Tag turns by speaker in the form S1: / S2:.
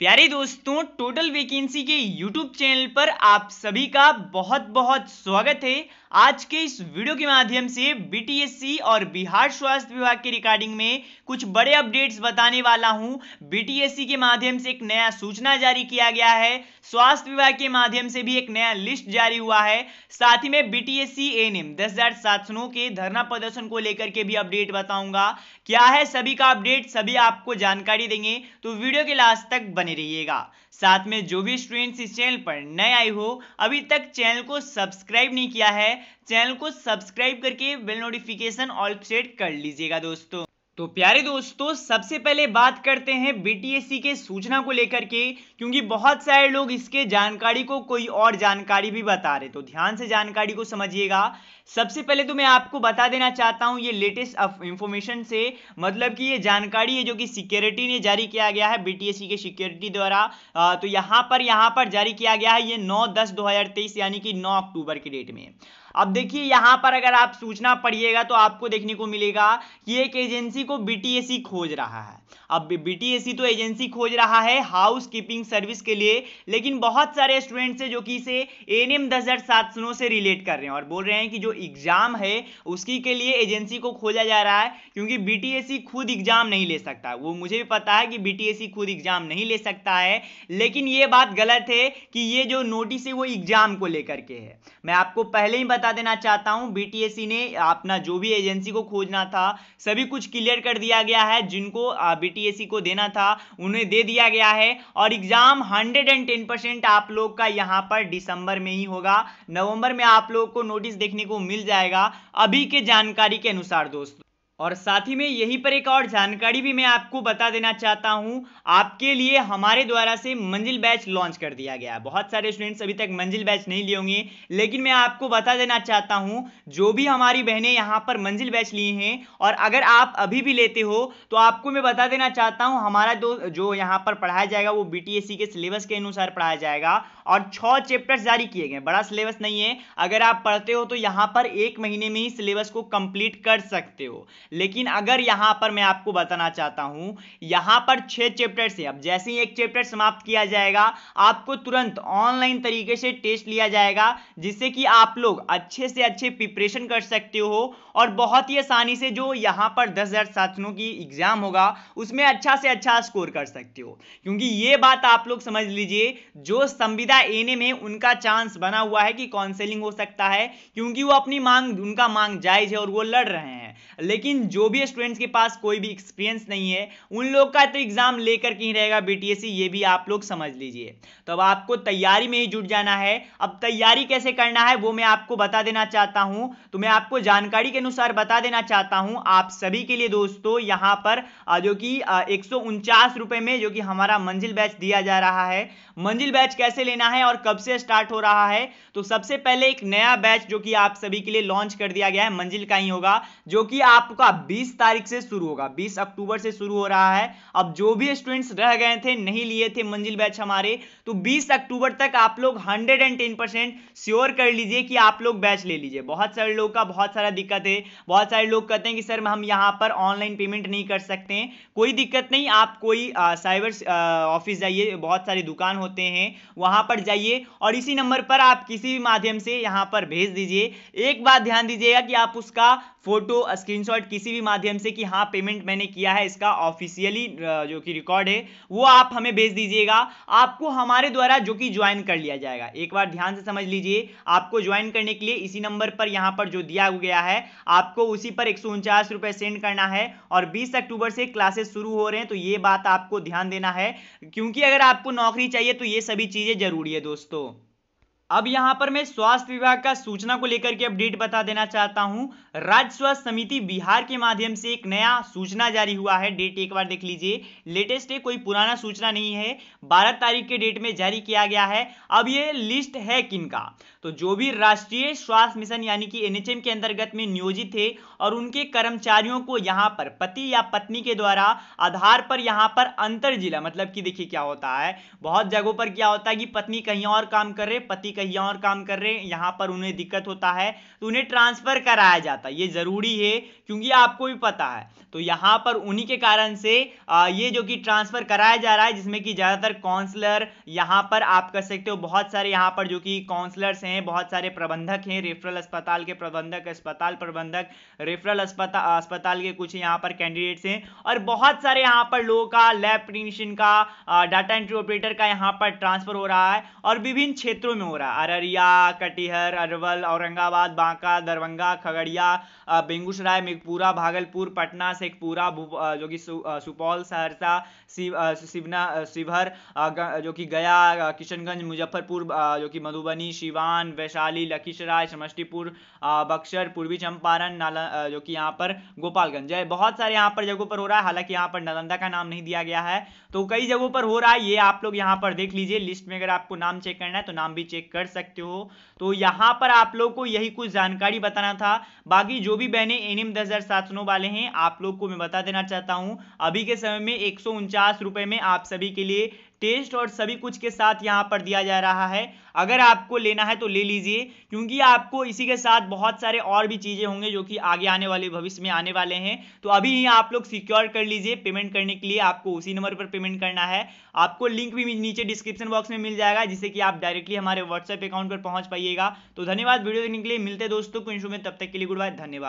S1: प्यारे दोस्तों total vacancy के यूट्यूब चैनल पर आप सभी का बहुत बहुत स्वागत है आज के इस वीडियो के माध्यम से बीटीएससी और बिहार स्वास्थ्य विभाग के रिकॉर्डिंग में कुछ बड़े अपडेट्स बताने वाला हूं बीटीएससी के माध्यम से एक नया सूचना जारी किया गया है स्वास्थ्य विभाग के माध्यम से भी एक नया लिस्ट जारी हुआ है साथ ही में बीटीएससी एम दस के धरना प्रदर्शन को लेकर के भी अपडेट बताऊंगा क्या है सभी का अपडेट सभी आपको जानकारी देंगे तो वीडियो के लास्ट तक बने बने रहिएगा साथ में जो भी स्टूडेंट्स इस चैनल पर नए आए हो अभी तक चैनल को सब्सक्राइब नहीं किया है चैनल को सब्सक्राइब करके बेल नोटिफिकेशन ऑल सेट कर लीजिएगा दोस्तों तो प्यारे दोस्तों सबसे पहले बात करते हैं बीटीएससी के सूचना को लेकर के क्योंकि बहुत सारे लोग इसके जानकारी को कोई और जानकारी भी बता रहे तो ध्यान से जानकारी को समझिएगा सबसे पहले तो मैं आपको बता देना चाहता हूं ये लेटेस्ट इंफॉर्मेशन से मतलब कि ये जानकारी है जो कि सिक्योरिटी ने जारी किया गया है बी के सिक्योरिटी द्वारा तो यहाँ पर यहाँ पर जारी किया गया है ये नौ दस दो यानी कि नौ अक्टूबर की डेट में अब देखिए यहां पर अगर आप सूचना पढ़िएगा तो आपको देखने को मिलेगा कि एक एजेंसी को बीटीएसी e खोज रहा है अब बीटीएसी e तो एजेंसी खोज रहा है हाउस कीपिंग सर्विस के लिए लेकिन बहुत सारे स्टूडेंट्स हैं जो कि इसे एन एम दस हजार सात सौ से रिलेट कर रहे हैं और बोल रहे हैं कि जो एग्जाम है उसकी के लिए एजेंसी को खोजा जा रहा है क्योंकि बीटीएसी e खुद एग्जाम नहीं ले सकता वो मुझे भी पता है कि बीटीएसी खुद एग्जाम नहीं ले सकता है लेकिन ये बात गलत है कि ये जो नोटिस है वो एग्जाम को लेकर के है मैं आपको पहले ही बता देना चाहता हूँ बीटीएससी ने अपना जो भी एजेंसी को खोजना था सभी कुछ क्लियर कर दिया गया है जिनको बीटीएससी को देना था उन्हें दे दिया गया है और exam hundred and ten percent आप लोग का यहाँ पर दिसंबर में ही होगा नवंबर में आप लोग को नोटिस देखने को मिल जाएगा अभी के जानकारी के अनुसार दोस्तों और साथ ही में यहीं पर एक और जानकारी भी मैं आपको बता देना चाहता हूं आपके लिए हमारे द्वारा से मंजिल बैच लॉन्च कर दिया गया बहुत सारे स्टूडेंट्स अभी तक मंजिल बैच नहीं लिए होंगे लेकिन मैं आपको बता देना चाहता हूं जो भी हमारी बहनें यहां पर मंजिल बैच लिए हैं और अगर आप अभी भी लेते हो तो आपको मैं बता देना चाहता हूँ हमारा दो जो यहाँ पर पढ़ाया जाएगा वो बी के सिलेबस के अनुसार पढ़ाया जाएगा और छः चैप्टर्स जारी किए गए बड़ा सिलेबस नहीं है अगर आप पढ़ते हो तो यहाँ पर एक महीने में ही सिलेबस को कम्प्लीट कर सकते हो लेकिन अगर यहां पर मैं आपको बताना चाहता हूं यहां पर छह चैप्टर से अब जैसे ही एक चैप्टर समाप्त किया जाएगा आपको तुरंत ऑनलाइन तरीके से टेस्ट लिया जाएगा जिससे कि आप लोग अच्छे से अच्छे प्रिपरेशन कर सकते हो और बहुत ही आसानी से जो यहाँ पर दस हज़ार साथियों की एग्ज़ाम होगा उसमें अच्छा से अच्छा स्कोर कर सकते हो क्योंकि ये बात आप लोग समझ लीजिए जो संविदा एने में उनका चांस बना हुआ है कि काउंसलिंग हो सकता है क्योंकि वो अपनी मांग उनका मांग जायज है और वो लड़ रहे हैं लेकिन लेकिन जो भी स्टूडेंट्स के पास कोई भी एक्सपीरियंस नहीं है उन लोग का तो एग्जाम लेकर के ही रहेगा बीटीएससी ये भी आप लोग समझ लीजिए तो अब आपको तैयारी में ही जुट जाना है अब तैयारी कैसे करना है वो मैं आपको बता देना चाहता हूँ तो मैं आपको जानकारी के अनुसार बता देना चाहता हूँ आप सभी के लिए दोस्तों यहाँ पर जो कि एक रुपए में जो कि हमारा मंजिल बैच दिया जा रहा है मंजिल बैच कैसे लेना है और कब से स्टार्ट हो रहा है तो सबसे पहले एक नया बैच जो कि आप सभी के लिए लॉन्च कर दिया गया है मंजिल का ही होगा जो कि आपका होगा 20 तारीख से शुरू होगा 20 अक्टूबर से शुरू हो रहा है अब जो भी स्टूडेंट्स रह गए थे नहीं लिए थे मंजिल बैच हमारे तो 20 अक्टूबर तक आप लोग 110 परसेंट श्योर कर लीजिए कि आप लोग बैच ले लीजिए बहुत सारे लोग का बहुत सारा दिक्कत है बहुत सारे लोग कहते हैं कि सर हम यहाँ पर ऑनलाइन पेमेंट नहीं कर सकते कोई दिक्कत नहीं आप कोई आ, साइबर ऑफिस जाइए बहुत सारी दुकान होते हैं वहाँ पर जाइए और इसी नंबर पर आप किसी भी माध्यम से यहाँ पर भेज दीजिए एक बात ध्यान दीजिएगा कि आप उसका फोटो स्क्रीनशॉट किसी भी माध्यम से कि हाँ पेमेंट मैंने किया है इसका ऑफिशियली जो कि रिकॉर्ड है वो आप हमें भेज दीजिएगा आपको हमारे द्वारा जो कि ज्वाइन कर लिया जाएगा एक बार ध्यान से समझ लीजिए आपको ज्वाइन करने के लिए इसी नंबर पर यहाँ पर जो दिया गया है आपको उसी पर एक सेंड करना है और बीस अक्टूबर से क्लासेस शुरू हो रहे हैं तो ये बात आपको ध्यान देना है क्योंकि अगर आपको नौकरी चाहिए तो ये सभी चीज़ें जरूरी है दोस्तों अब यहां पर मैं स्वास्थ्य विभाग का सूचना को लेकर के अपडेट बता देना चाहता हूँ राज्य स्वास्थ्य समिति बिहार के माध्यम से एक नया सूचना जारी हुआ है डेट एक बार देख लीजिए लेटेस्ट है कोई पुराना सूचना नहीं है 12 तारीख के डेट में जारी किया गया है अब ये लिस्ट है किनका तो जो भी राष्ट्रीय स्वास्थ्य मिशन यानी कि एनएचएम के अंतर्गत में नियोजित थे और उनके कर्मचारियों को यहाँ पर पति या पत्नी के द्वारा आधार पर यहाँ पर अंतर जिला मतलब कि देखिए क्या होता है बहुत जगहों पर क्या होता है कि पत्नी कहीं और काम कर रहे पति कहीं और काम कर रहे हैं यहाँ पर उन्हें दिक्कत होता है तो उन्हें ट्रांसफर कराया जाता है ये ज़रूरी है क्योंकि आपको भी पता है तो यहाँ पर उन्हीं के कारण से ये जो कि ट्रांसफर कराया जा रहा है जिसमें कि ज़्यादातर काउंसलर यहाँ पर आप कर सकते हो बहुत सारे यहाँ पर जो कि काउंसलर्स हैं बहुत सारे प्रबंधक हैं रेफरल अस्पताल के प्रबंधक अस्पताल प्रबंधक रेफरल अस्पताल अस्पताल के कुछ यहाँ पर कैंडिडेट्स हैं और बहुत सारे यहाँ पर लोगों का लैब टेक्नीशियन का डाटा एंट्री ऑपरेटर का यहाँ पर ट्रांसफर हो रहा है और विभिन्न क्षेत्रों में हो रहा है अररिया कटिहर अरवल औरंगाबाद बांका दरभंगा खगड़िया बेगूसराय मेघपुरा भागलपुर पटना शेखपुरा जो कि सुपौल सहरसा शिवना शिवहर जो कि गया किशनगंज मुजफ्फरपुर जो कि मधुबनी सिवान वैशाली लखीसराय समस्तीपुर बक्सर पूर्वी चंपारण नाला जो कि यहाँ पर गोपालगंज है बहुत सारे यहाँ पर जगहों पर हो रहा है हालांकि यहाँ पर नालंदा का नाम नहीं दिया गया है तो कई जगहों पर हो रहा है ये आप लोग यहाँ पर देख लीजिए लिस्ट में अगर आपको नाम चेक करना है तो नाम भी चेक कर कर सकते हो तो यहाँ पर आप लोग को यही कुछ जानकारी बताना था बाकी जो भी बहने एनिम दस हज़ार वाले हैं आप लोग को मैं बता देना चाहता हूँ अभी के समय में एक सौ में आप सभी के लिए टेस्ट और सभी कुछ के साथ यहाँ पर दिया जा रहा है अगर आपको लेना है तो ले लीजिए क्योंकि आपको इसी के साथ बहुत सारे और भी चीज़ें होंगे जो कि आगे आने वाले भविष्य में आने वाले हैं तो अभी ही आप लोग सिक्योर कर लीजिए पेमेंट करने के लिए आपको उसी नंबर पर पेमेंट करना है आपको लिंक भी नीचे डिस्क्रिप्शन बॉक्स में मिल जाएगा जिससे कि आप डायरेक्टली हमारे व्हाट्सएप अकाउंट पर पहुंच पाइएगा तो धन्यवाद वीडियो देखने के लिए मिलते दोस्तों को इंशू में तब तक के लिए गुड बाय धन्यवाद